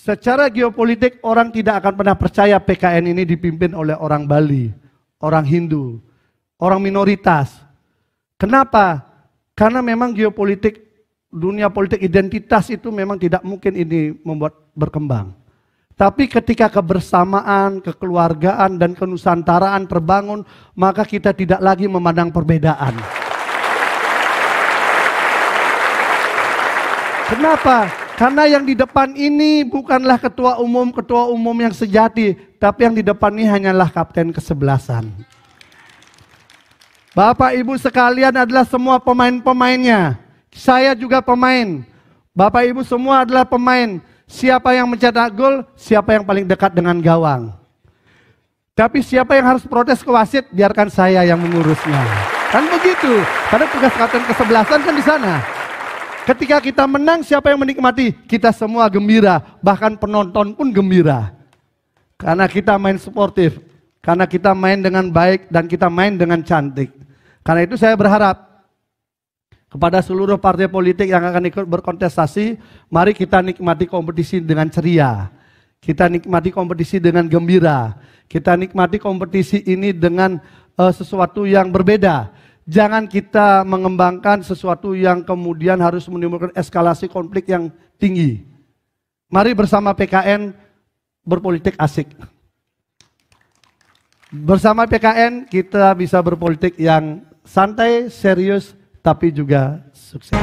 Secara geopolitik orang tidak akan pernah percaya PKN ini dipimpin oleh orang Bali, orang Hindu, orang minoritas. Kenapa? Karena memang geopolitik dunia politik identitas itu memang tidak mungkin ini membuat berkembang. Tapi ketika kebersamaan, kekeluargaan dan kenusantaraan terbangun, maka kita tidak lagi memandang perbedaan. Kenapa? Karena yang di depan ini bukanlah ketua umum, ketua umum yang sejati, tapi yang di depan ini hanyalah kapten kesebelasan. Bapak Ibu sekalian adalah semua pemain-pemainnya. Saya juga pemain. Bapak Ibu semua adalah pemain. Siapa yang mencetak gol, siapa yang paling dekat dengan gawang. Tapi siapa yang harus protes ke wasit, biarkan saya yang mengurusnya. Kan begitu. Karena tugas kapten kesebelasan kan di sana. Ketika kita menang, siapa yang menikmati? Kita semua gembira, bahkan penonton pun gembira. Karena kita main sportif, karena kita main dengan baik dan kita main dengan cantik. Karena itu saya berharap kepada seluruh partai politik yang akan ikut berkontestasi, mari kita nikmati kompetisi dengan ceria. Kita nikmati kompetisi dengan gembira. Kita nikmati kompetisi ini dengan uh, sesuatu yang berbeda Jangan kita mengembangkan sesuatu yang kemudian harus menimbulkan eskalasi konflik yang tinggi. Mari bersama PKN berpolitik asik. Bersama PKN kita bisa berpolitik yang santai, serius, tapi juga sukses.